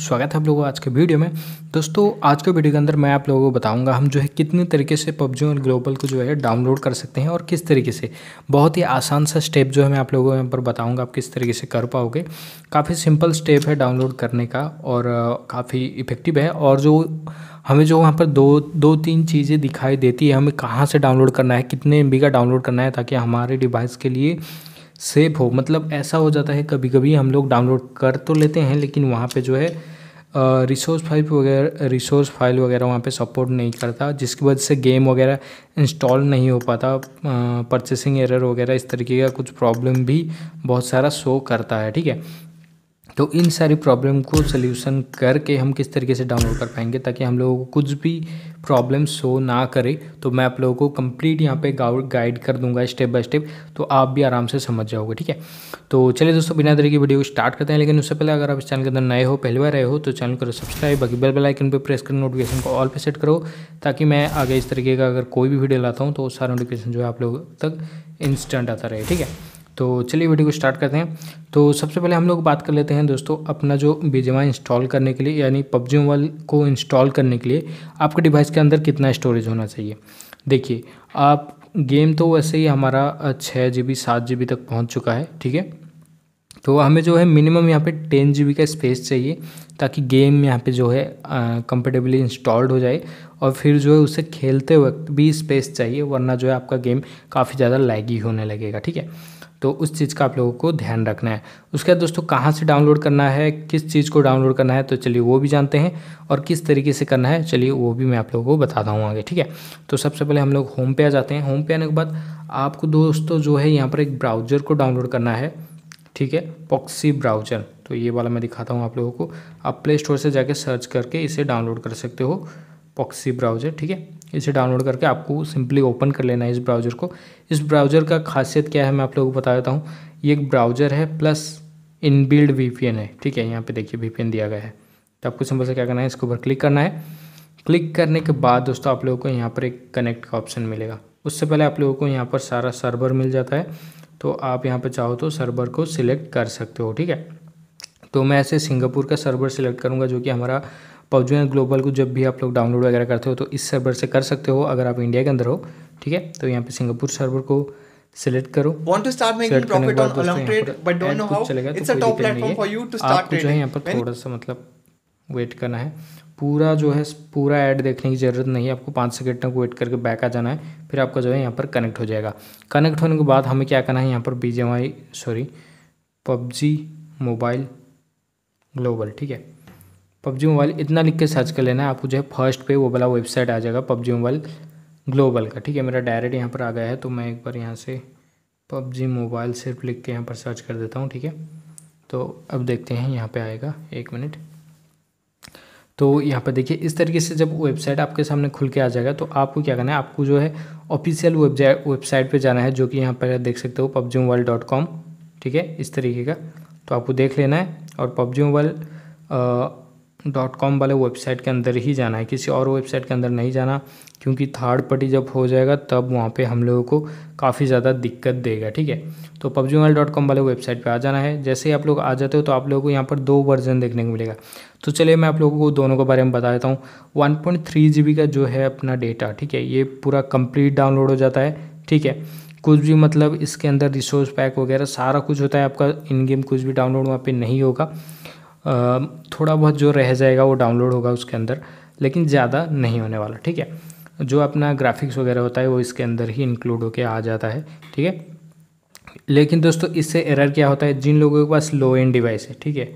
स्वागत है आप लोगों आज के वीडियो में दोस्तों आज के वीडियो के अंदर मैं आप लोगों को बताऊंगा हम जो है कितने तरीके से पबजी और ग्लोबल को जो है डाउनलोड कर सकते हैं और किस तरीके से बहुत ही आसान सा स्टेप जो है मैं आप लोगों को यहाँ पर बताऊंगा आप किस तरीके से कर पाओगे काफ़ी सिंपल स्टेप है डाउनलोड करने का और काफ़ी इफेक्टिव है और जो हमें जो वहाँ पर दो दो तीन चीज़ें दिखाई देती है हमें कहाँ से डाउनलोड करना है कितने एम का डाउनलोड करना है ताकि हमारे डिवाइस के लिए सेफ हो मतलब ऐसा हो जाता है कभी कभी हम लोग डाउनलोड कर तो लेते हैं लेकिन वहाँ पे जो है रिसोर्स फाइल वगैरह रिसोर्स फाइल वगैरह वहाँ पे सपोर्ट नहीं करता जिसकी वजह से गेम वगैरह इंस्टॉल नहीं हो पाता परचेसिंग एरर वगैरह इस तरीके का कुछ प्रॉब्लम भी बहुत सारा शो करता है ठीक है तो इन सारी प्रॉब्लम को सोल्यूशन करके हम किस तरीके से डाउनलोड कर पाएंगे ताकि हम लोगों को कुछ भी प्रॉब्लम शो ना करे तो मैं आप लोगों को कंप्लीट यहाँ पे गाइड कर दूंगा स्टेप बाय स्टेप तो आप भी आराम से समझ जाओगे ठीक है तो चलिए दोस्तों बिना तरीके की वीडियो को स्टार्ट करते हैं लेकिन उससे पहले अगर आप इस चैनल के अंदर नए हो पहले बार रहे हो तो चैनल को सब्सक्राइब बाकी बेल बेल आइकन पर प्रेस कर नोटिफिकेशन को ऑल पर सेट करो ताकि मैं आगे इस तरीके का अगर कोई भी वीडियो लाता हूँ तो सारा नोटिफिकेशन जो है आप लोगों तक इंस्टेंट आता रहे ठीक है तो चलिए वीडियो को स्टार्ट करते हैं तो सबसे पहले हम लोग बात कर लेते हैं दोस्तों अपना जो बीजेमा इंस्टॉल करने के लिए यानी पबजी मोबाइल को इंस्टॉल करने के लिए आपके डिवाइस के अंदर कितना स्टोरेज होना चाहिए देखिए आप गेम तो वैसे ही हमारा छः जी बी सात जी बी तक पहुंच चुका है ठीक है तो हमें जो है मिनिमम यहाँ पे टेन जी बी का स्पेस चाहिए ताकि गेम यहाँ पे जो है कंफर्टेबली इंस्टॉल्ड हो जाए और फिर जो है उसे खेलते वक्त भी स्पेस चाहिए वरना जो है आपका गेम काफ़ी ज़्यादा लैगी होने लगेगा ठीक है तो उस चीज़ का आप लोगों को ध्यान रखना है उसके बाद दोस्तों कहाँ से डाउनलोड करना है किस चीज़ को डाउनलोड करना है तो चलिए वो भी जानते हैं और किस तरीके से करना है चलिए वो भी मैं आप लोगों को बताता हूँ आगे ठीक है तो सबसे पहले हम लोग होम पे आ जाते हैं होम पे आने के बाद आपको दोस्तों जो है यहाँ पर एक ब्राउज़र को डाउनलोड करना है ठीक है पॉक्सी ब्राउज़र तो ये वाला मैं दिखाता हूँ आप लोगों को आप प्ले स्टोर से जाके सर्च करके इसे डाउनलोड कर सकते हो पॉक्सी ब्राउज़र ठीक है इसे डाउनलोड करके आपको सिंपली ओपन कर लेना है इस ब्राउज़र को इस ब्राउज़र का खासियत क्या है मैं आप लोगों को बता देता हूँ ये एक ब्राउज़र है प्लस इनबिल्ड वी है ठीक है यहाँ पे देखिए वी दिया गया है तो आपको सिंपल से क्या करना है इसके ऊपर क्लिक करना है क्लिक करने के बाद दोस्तों आप लोगों को यहाँ पर एक कनेक्ट का ऑप्शन मिलेगा उससे पहले आप लोगों को यहाँ पर सारा सर्वर मिल जाता है तो आप यहाँ पर चाहो तो सर्वर को सिलेक्ट कर सकते हो ठीक है तो मैं ऐसे सिंगापुर का सर्वर सिलेक्ट करूँगा जो कि हमारा पबजी ग्लोबल को जब भी आप लोग डाउनलोड वगैरह करते हो तो इस सर्वर से कर सकते हो अगर आप इंडिया के अंदर हो ठीक है तो यहाँ पे सिंगापुर सर्वर को सिलेक्ट करो want to start making profit on along trade but don't know how it's a top platform for you to start trading यहाँ पर थोड़ा सा मतलब वेट करना है पूरा जो है पूरा ऐड देखने की ज़रूरत नहीं है आपको पाँच सेकेंड तक वेट करके बैक आ जाना है फिर आपका जो है यहाँ पर कनेक्ट हो जाएगा कनेक्ट होने के बाद हमें क्या करना है यहाँ पर B sorry PUBG mobile global ठीक है पबजी मोबाइल इतना लिख के सर्च कर लेना है आपको जो है फर्स्ट पे वो वाला वेबसाइट आ जाएगा पबजी मोबाइल ग्लोबल का ठीक है मेरा डायरेक्ट यहाँ पर आ गया है तो मैं एक बार यहाँ से पबजी मोबाइल सिर्फ लिख के यहाँ पर सर्च कर देता हूँ ठीक है तो अब देखते हैं यहाँ पर आएगा एक मिनट तो यहाँ पर देखिए इस तरीके से जब वेबसाइट आपके सामने खुल के आ जाएगा तो आपको क्या करना है आपको जो है ऑफिशियल वेबसाइट पे जाना है जो कि यहाँ पर देख सकते हो पबजी मोबाइल डॉट कॉम ठीक है इस तरीके का तो आपको देख लेना है और पबजी मोबाइल डॉट कॉम वाले वेबसाइट के अंदर ही जाना है किसी और वेबसाइट के अंदर नहीं जाना क्योंकि थर्ड पार्टी जब हो जाएगा तब वहाँ पे हम लोगों को काफ़ी ज़्यादा दिक्कत देगा ठीक है तो पबजी मोबाइल डॉट कॉम वाले वेबसाइट पे आ जाना है जैसे ही आप लोग आ जाते हो तो आप लोगों को यहाँ पर दो वर्जन देखने को मिलेगा तो चलिए मैं आप लोगों को दोनों के बारे में बता देता हूँ one point three G B का जो है अपना डेटा ठीक है ये पूरा कम्प्लीट डाउनलोड हो जाता है ठीक है कुछ भी मतलब इसके अंदर रिसोर्स पैक वगैरह सारा कुछ होता है आपका इन गेम कुछ भी डाउनलोड वहाँ पर नहीं होगा थोड़ा बहुत जो रह जाएगा वो डाउनलोड होगा उसके अंदर लेकिन ज़्यादा नहीं होने वाला ठीक है जो अपना ग्राफिक्स वगैरह होता है वो इसके अंदर ही इंक्लूड होके आ जाता है ठीक है लेकिन दोस्तों इससे एरर क्या होता है जिन लोगों के पास लो एंड डिवाइस है ठीक है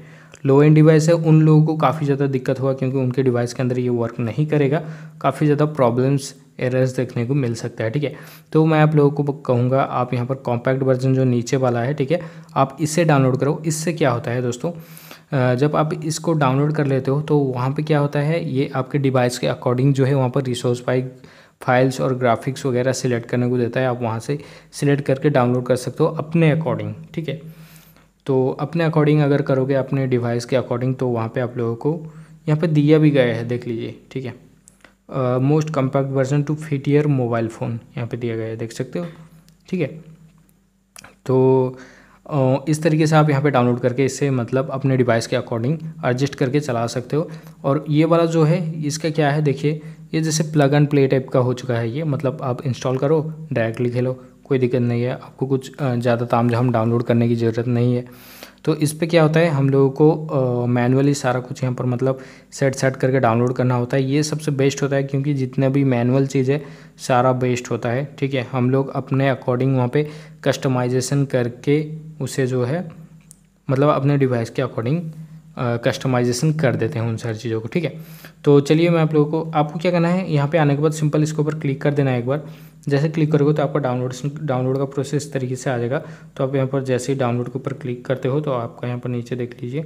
लो एंड डिवाइस है उन लोगों को काफ़ी ज़्यादा दिक्कत हुआ क्योंकि उनके डिवाइस के अंदर ये वर्क नहीं करेगा काफ़ी ज़्यादा प्रॉब्लम्स एरर्स देखने को मिल सकता है ठीक है तो मैं आप लोगों को कहूँगा आप यहाँ पर कॉम्पैक्ट वर्जन जो नीचे वाला है ठीक है आप इसे डाउनलोड करो इससे क्या होता है दोस्तों जब आप इसको डाउनलोड कर लेते हो तो वहाँ पे क्या होता है ये आपके डिवाइस के अकॉर्डिंग जो है वहाँ पर रिसोर्स फाइल फाइल्स और ग्राफिक्स वगैरह सिलेक्ट करने को देता है आप वहाँ से सिलेक्ट करके डाउनलोड कर सकते हो अपने अकॉर्डिंग ठीक है तो अपने अकॉर्डिंग अगर करोगे अपने डिवाइस के अकॉर्डिंग तो वहाँ पर आप लोगों को यहाँ पर दिया भी गया है देख लीजिए ठीक है most compact version to fit your mobile phone यहाँ पे दिया गया है देख सकते हो ठीक है तो इस तरीके से आप यहाँ पे डाउनलोड करके इसे मतलब अपने डिवाइस के अकॉर्डिंग एडजस्ट करके चला सकते हो और ये वाला जो है इसका क्या है देखिए ये जैसे प्लग एंड प्ले टाइप का हो चुका है ये मतलब आप इंस्टॉल करो डायरेक्टली खेलो कोई दिक्कत नहीं है आपको कुछ ज़्यादा ताम डाउनलोड करने की ज़रूरत नहीं है तो इस पर क्या होता है हम लोगों को मैनुअली सारा कुछ यहाँ पर मतलब सेट सेट करके डाउनलोड करना होता है ये सबसे बेस्ट होता है क्योंकि जितना भी मैनुअल चीज़ है सारा बेस्ट होता है ठीक है हम लोग अपने अकॉर्डिंग वहाँ पर कस्टमाइजेशन करके उसे जो है मतलब अपने डिवाइस के अकॉर्डिंग कस्टमाइजेशन कर देते हैं उन सारी चीज़ों को ठीक है तो चलिए मैं आप लोगों को आपको क्या करना है यहाँ पे आने के बाद सिंपल इसके ऊपर क्लिक कर देना है एक बार जैसे क्लिक करोगे तो आपका डाउनलोड डाउनलोड का प्रोसेस इस तरीके से आ जाएगा तो आप यहाँ पर जैसे ही डाउनलोड के ऊपर क्लिक करते हो तो आपका यहाँ पर नीचे देख लीजिए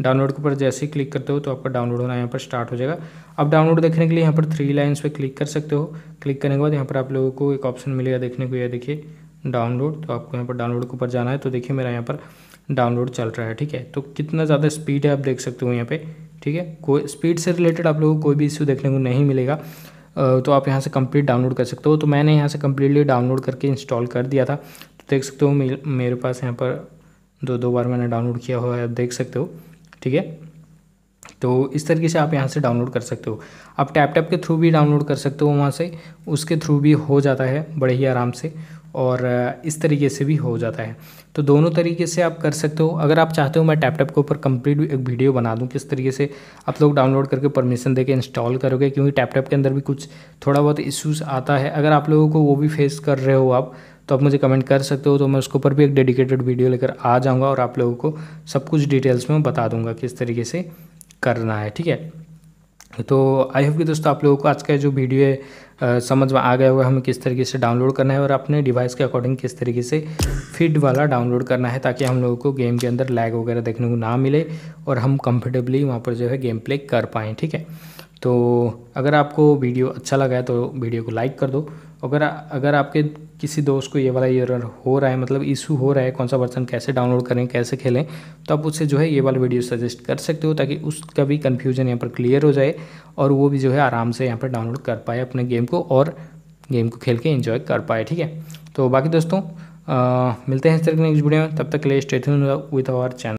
डाउनलोड के ऊपर जैसे ही क्लिक करते हो तो आपका डाउनलोड होना यहाँ पर स्टार्ट हो जाएगा अब डाउनलोड देखने के लिए यहाँ पर थ्री लाइन्स पर क्लिक कर सकते हो क्लिक करने के बाद यहाँ पर आप लोगों को एक ऑप्शन मिलेगा देखने को यह देखिए डाउनलोड तो आपको यहाँ पर डाउनलोड के ऊपर जाना है तो देखिए मेरा यहाँ पर डाउनलोड चल रहा है ठीक है तो कितना ज़्यादा स्पीड है आप देख सकते हो यहाँ पे ठीक है कोई स्पीड से रिलेटेड आप लोगों को कोई भी इश्यू देखने को नहीं मिलेगा तो आप यहाँ से कंप्लीट डाउनलोड कर सकते हो तो मैंने यहाँ से कम्प्लीटली डाउनलोड करके इंस्टॉल कर दिया था तो देख सकते हो मेरे पास यहाँ पर दो दो बार मैंने डाउनलोड किया हुआ है आप देख सकते हो ठीक है तो इस तरीके से आप यहाँ से डाउनलोड कर सकते हो आप टैप टैप के थ्रू भी डाउनलोड कर सकते हो वहाँ से उसके थ्रू भी हो जाता है बड़े ही आराम से और इस तरीके से भी हो जाता है तो दोनों तरीके से आप कर सकते हो अगर आप चाहते हो मैं टैप टैप के ऊपर कंप्लीट एक वीडियो बना दूं किस तरीके से आप लोग डाउनलोड करके परमिशन देके इंस्टॉल करोगे क्योंकि टैप टैप के अंदर भी कुछ थोड़ा बहुत इश्यूज़ आता है अगर आप लोगों को वो भी फेस कर रहे हो आप तो आप मुझे कमेंट कर सकते हो तो मैं उसके ऊपर भी एक डेडिकेटेड वीडियो लेकर आ जाऊँगा और आप लोगों को सब कुछ डिटेल्स में बता दूँगा किस तरीके से करना है ठीक है तो आई होप कि दोस्तों आप लोगों को आज का जो वीडियो है समझ में आ गया होगा हमें किस तरीके से डाउनलोड करना है और अपने डिवाइस के अकॉर्डिंग किस तरीके से फिड वाला डाउनलोड करना है ताकि हम लोगों को गेम के अंदर लैग वगैरह देखने को ना मिले और हम कंफर्टेबली वहाँ पर जो है गेम प्ले कर पाएँ ठीक है तो अगर आपको वीडियो अच्छा लगा है तो वीडियो को लाइक कर दो अगर अगर आपके किसी दोस्त को ये वाला एरर हो रहा है मतलब इशू हो रहा है कौन सा वर्जन कैसे डाउनलोड करें कैसे खेलें तो आप उससे जो है ये वाला वीडियो सजेस्ट कर सकते हो ताकि उसका भी कन्फ्यूजन यहाँ पर क्लियर हो जाए और वो भी जो है आराम से यहाँ पर डाउनलोड कर पाए अपने गेम को और गेम को खेल के इन्जॉय कर पाए ठीक है तो बाकी दोस्तों आ, मिलते हैं इस तरह के नेक्स्ट वीडियो में तब तक के लिए स्टेट विथ आवर चैनल